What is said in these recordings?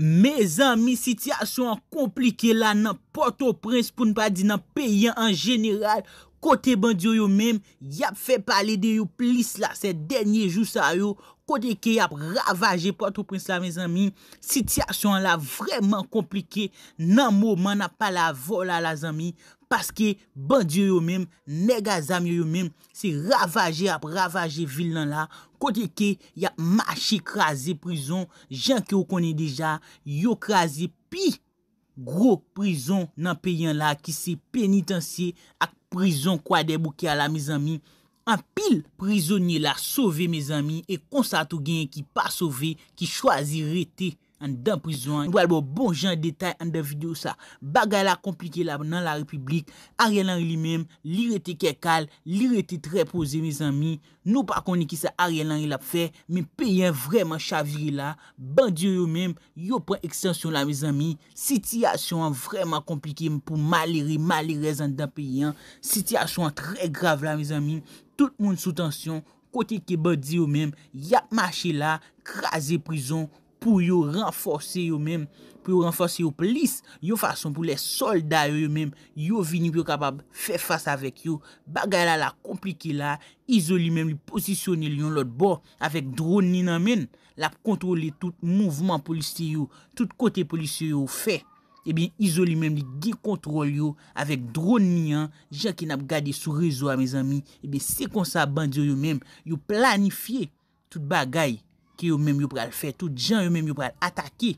Me zan mi sityasyon komplike la nan Port-au-Prince pou npa di nan peyen an jeneral kote bandyo yo menm yap fe pale de yo plis la se denye jou sa yo. Kote ke yap ravaje patou prins la me zanmi, sityasyon la vreman komplike, nanmou man apal la vola la zanmi, paske bandye yo menm, nega zanmi yo menm, se ravaje ap ravaje vil nan la, kote ke yap mache krasi prizon, jan ki yo konen deja, yo krasi pi gro prizon nan peyen la ki se penitansye ak prizon kwa debu ki ala me zanmi, An pil prizonye la sove, me zami, e konsato genye ki pa sove, ki chwazi rete an den prizwan. Nou albo bon jen detay an den video sa. Bagay la komplike la nan la republik. Arye nan li menm, li rete kekal, li rete trepoze, me zami. Nou pa koni ki sa Arye nan li la fe, men peyen vreman chavire la. Bandye yo menm, yo pren ekstensyon la, me zami. Sitiasyon vreman komplike pou malire, malire zan den peyen. Sitiasyon tre grave la, me zami. Tout moun sou tansyon, kote Kebadi yo menm, yap mache la, krasi prizon pou yo renforsi yo menm. Pou yo renforsi yo plis, yo fason pou le solda yo menm, yo vini pou yo kapab fe fasa vek yo. Bagay la la komplike la, izoli menm, li posisyonel yon lot bo, avek drone ni nan menm. La pou kontrole tout mouvman polisi yo, tout kote polisi yo fe. e eh bin izoli menm li gen kontrol yo, avek dron nian, jan ki nap gade sou rezo a me zanmi, e eh bin se kon sa bandi yo yo menm, yo planifiye tout bagay, ki yo menm yo pral fè, tout jan yo menm yo pral atake,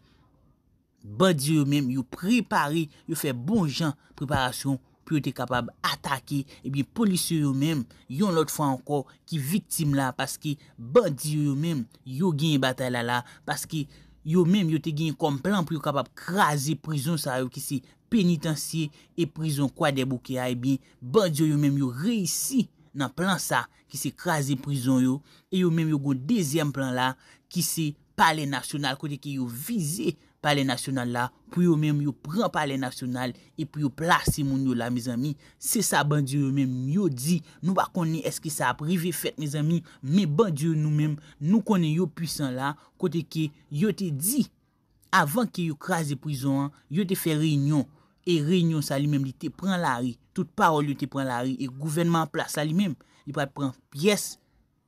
bandi yo menm yo prepare, yo fè bon jan preparasyon, pou yo te kapab atake, e bin polisi yo menm, yon lot fwa anko ki vitim la, paske bandi yo menm, yo gen batalala, paske, yo menm yo te genye kom plan pou yo kapap kraze prizon sa yo ki se penitensye e prizon kwa debu ki a e eh bin, banjo yo menm yo reisi nan plan sa ki se kraze prizon yo, e yo menm yo go dezyen plan la ki se pale nasyonal kote ki yo vize pale nasyonal la, pou yo menm yo pren pale nasyonal, e pou yo plase moun yo la, me zami, se sa ban diyo yo menm, yo di, nou pa konen eske sa aprive fet, me zami, me ban diyo yo nou menm, nou konen yo pwisan la, kote ke yo te di, avan ke yo kras de pwison, yo te fe reynyon, e reynyon sa li menm, li te pren la ri, tout parol yo te pren la ri, e gouvenman plase sa li menm, li pren piyes,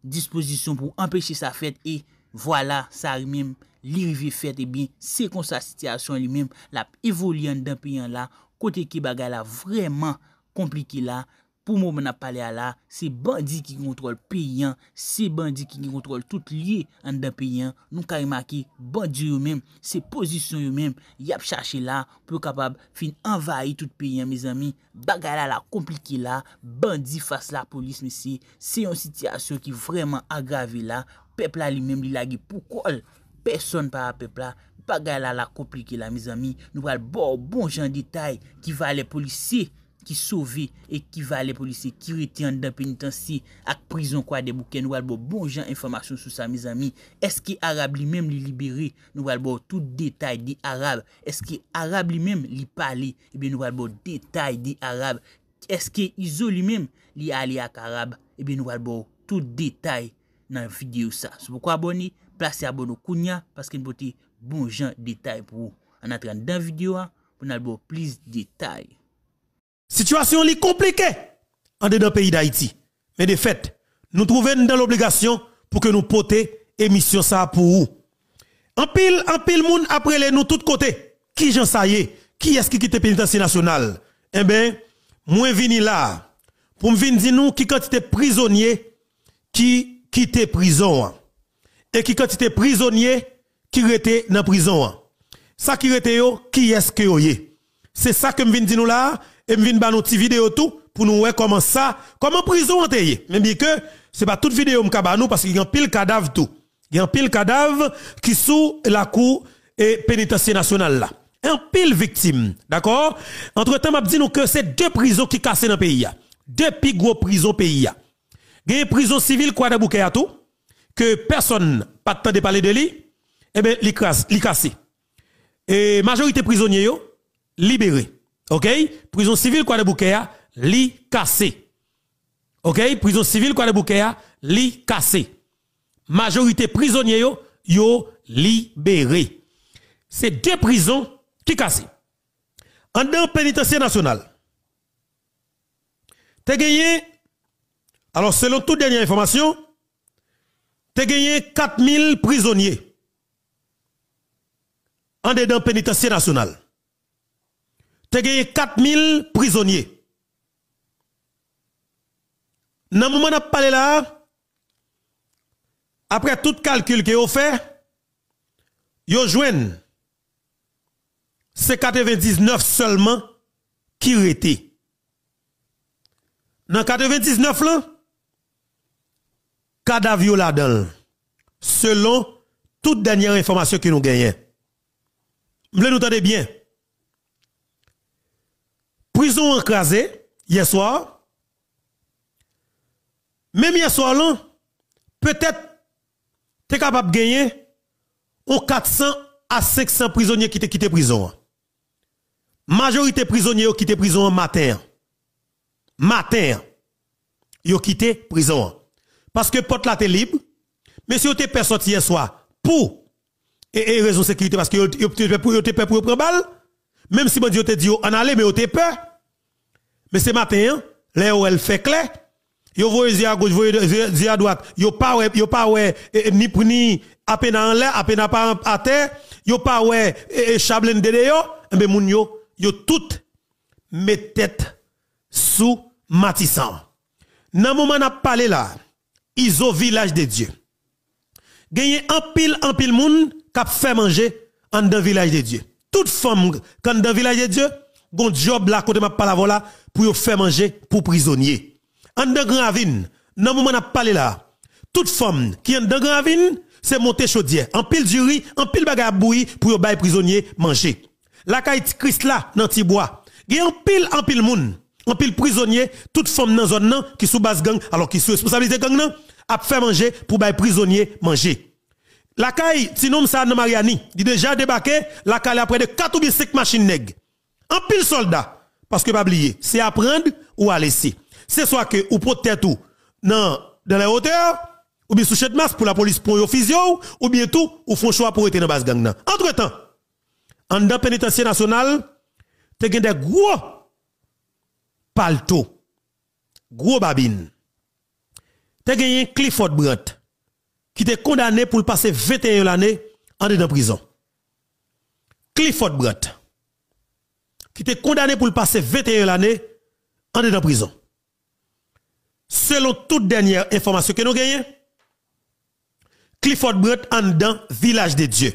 disposisyon pou empeshe sa fet, e vwala sa li menm, Li rivi fet e bin, se kon sa sityasyon li mem, la e voli an dan peyan la, kote ki bagay la vreman komplike la, pou moun ap pale a la, se bandi ki kontrol peyan, se bandi ki kontrol tout liye an dan peyan, nou ka ima ki bandi yo mem, se posisyon yo mem, yap chache la, pou kapab fin envaye tout peyan, me zami, bagay la la komplike la, bandi fase la polis me se, se yon sityasyon ki vreman agrave la, pepla li mem li lagi pou kol. Person pa apepla, pa gaya la la komplike la, miz ami. Nou wad bo bon jan detay ki va le polisi ki sovi e ki va le polisi ki reti an den penitensi ak prizon kwa debouke. Nou wad bo bon jan informasyon sou sa, miz ami. Eske Arab li mem li liberi? Nou wad bo tout detay di Arab. Eske Arab li mem li pale? Ebe eh nou wad bo detay di Arab. Eske Izo li mem li ale ak Arab? Ebe eh nou wad bo tout detay nan videyo sa. Sou pou kwa boni? placer abonné Kounia parce qu'il y a bon de détails pour vous. En attendant dans la vidéo, pour plus de détails. Situation li compliquée en du pays d'Haïti. Mais de fait, nous trouvons dans l'obligation pour que nous portions émission ça pour vous. En pile, en pile, moun après les nous tout côté. Qui j'en ça est? Qui est-ce qui quitte pénitentiaire national? Eh ben, moi vini là. Pour me venir dire nous, qui quantité prisonnier qui quitte prison? et qui quantité prisonniers qui était dans prison hein. ça qui était qui est-ce que c'est ça que me viens dire nous là et me viens ba petite vidéo tout pour nous voir comment ça comment prison même bien que c'est pas toute vidéo me nous parce qu'il y a un pile cadavre tout il y a un pile cadavre qui sous la cour et pénitentiaire nationale là un pile victime d'accord entre-temps m'a dit nous que c'est deux prisons qui cassent dans le pays deux plus gros prisons pays il y a prison civile quoi à tout que personne pas de temps de parler de lui, eh bien, il cassé. Et majorité prisonniers, libérés. OK? Prison civile, quoi de bouquet, li cassé. OK? Prison civile, quoi de bouquet, li cassé. Majorité prisonniers, yo, yo libérés. C'est deux prisons qui cassent. En dans national, t'es gagné. Alors, selon toute dernière information, tu gagné 4000 prisonniers en dedans pénitencier national. Tu gagné 4000 prisonniers. Dans le moment où là, après tout calcul que vous fait, yo joué. c'est 99 seulement qui étaient. Dans 99 là, cadavre là selon toute dernière information que nous gagnons. Vous nous bien. Prison écrasée, hier soir. Même hier soir, peut-être, tu es capable de gagner 400 à 500 prisonniers qui étaient quitté prison. Majorité prisonniers qui quitté prison matin. Matin. Ils ont quitté prison. Parce que porte là, t'es libre. Mais si vous t'es pas sorti hier soir, pour, et, et raison sécurité, parce que vous t'es peur pour prendre balle, même si vous t'es dit en aller, mais vous t'es peur. Mais ce matin, là où elle fait clair, vous voyez à gauche, vous voyez à droite, vous pas, vous pas, eh, eh, ni ni, à peine en l'air, à peine à terre, vous pas, et eh, chablen de mais moun yo, yo toutes mes têtes sous matissant. Nan moment n'a parlé là, ils Iso village de Dieu. Gagné un pile en pile moun k'ap fait manger en dans village de Dieu. Toute femme quand dans village de Dieu, gon job là côté m'a la pour faire manger pour prisonnier. En dans gravine, dans moment n'a parlé là. Toute femme qui en dans gravine, c'est monter chaudière, en pile du riz, en pile bagarre bouillie pour bailler prisonnier manger. La caïte Christ là dans Tibois. Gagné en pile en pile moun en pile prisonnier, toute femme dans zone qui sous base gang alors qui sous responsabilité gang nan, à faire manger pour les prisonniers manger. La caille, sinon, ça, Mariani, dit déjà débarqué, la caille après de 4 ou 5 machines nègres. En pile soldat. Parce que pas oublier, c'est à prendre ou à laisser. C'est soit que ou protège tout dans, dans les hauteurs, ou bien sous de masse pour la police pour physio, ou bien tout, ou font choix pour être dans la base gang Entre temps, en dans pénitentiaire national, te gen des gros palto, gros babine, as gagné Clifford Brett... qui était condamné pour le passer 21 l'année... en dedans prison. Clifford Brett... qui était condamné pour passer 21 l'année... en dedans prison. Selon toute dernière information que nous gagnons, Clifford Brandt en dedans village de Dieu.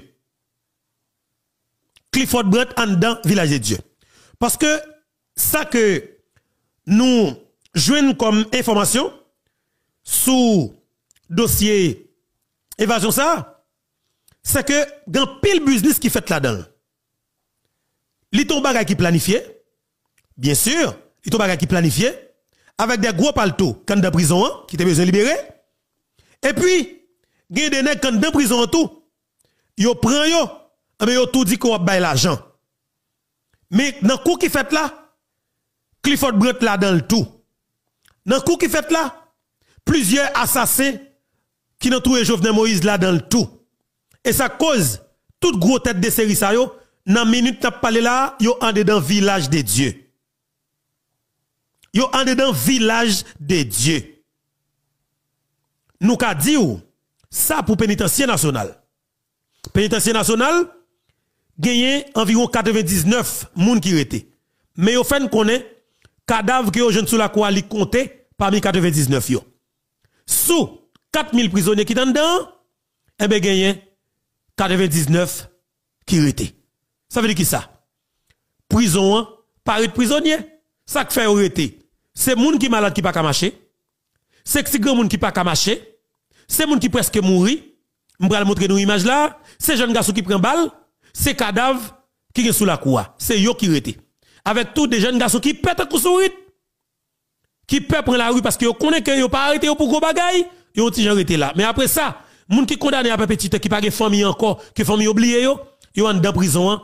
Clifford Brandt en dedans village de Dieu. Parce que ça que nous jouons comme information, sous dossier évasion ça, c'est que grand pile business qui fait là-dedans. Li ton bagay qui planifié, bien sûr, li ton bagay qui planifié, avec des gros palto, quand de prison, hein, qui te besoin libéré Et puis, gen des nèg quand de prison tout, yo prend yo, mais ah ben yo tout dit qu'on va l'argent. Mais dans coup qui fait là, Clifford Brett là dans le tout. Dans coup qui fait là, plusieurs assassins qui ont trouvé Jovenel Moïse là dans le tout. Et ça cause toute grosse tête de série ça yo, dans minute n'a parlé là, yo en dedans village de Dieu. Yo en dedans village de Dieu. Nous ka dit ça pour pénitencier national. Pénitencier national gagné environ 99 moun qui étaient. Mais yo fait a cadavre que yo jeune sous la parmi 99 sous 4000 prisonniers qui sont dedans, eh bien, a 99 qui étaient. Ça veut dire qui ça? Prison, par de prisonniers Ça qui fait arrêter. C'est quelqu'un qui malade qui pas marcher. C'est que si grand qui pas marcher. C'est gens qui presque mourir. vous montrer nous image là. C'est jeunes garçon qui prend balle. C'est cadavre qui est sous la cour. C'est eux qui arrêté. Avec tous les jeunes garçons qui pètent à coup sur qui peut prendre la rue parce que vous connaissez que vous pas arrêté pour gros bagaille, ils ont déjà arrêté là. Mais après ça, gens qui condamné à petit, qui pas de famille encore, que famille oubliée, yo, yo en dans prison, hein.